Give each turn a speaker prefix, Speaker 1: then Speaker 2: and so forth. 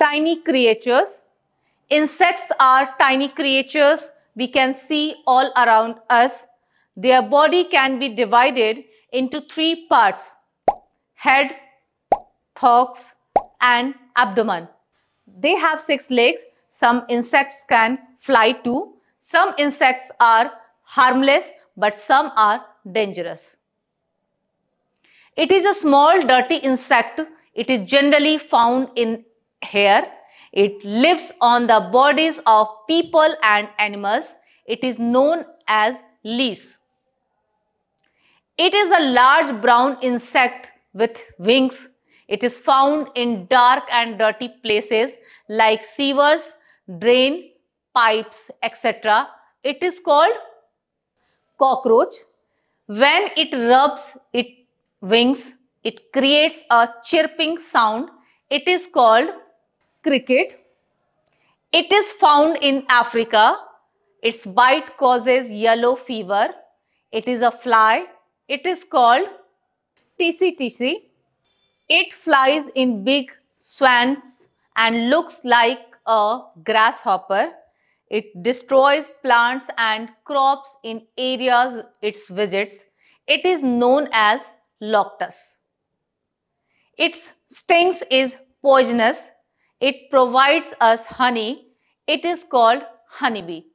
Speaker 1: tiny creatures. Insects are tiny creatures we can see all around us. Their body can be divided into three parts, head, thorax and abdomen. They have six legs. Some insects can fly too. Some insects are harmless but some are dangerous. It is a small dirty insect. It is generally found in here, it lives on the bodies of people and animals. It is known as lees. It is a large brown insect with wings. It is found in dark and dirty places like sewers, drain, pipes, etc. It is called cockroach. When it rubs its wings, it creates a chirping sound. It is called cricket. It is found in Africa. Its bite causes yellow fever. It is a fly. It is called TCTC. It flies in big swans and looks like a grasshopper. It destroys plants and crops in areas it visits. It is known as loctus. Its stings is poisonous it provides us honey. It is called honeybee.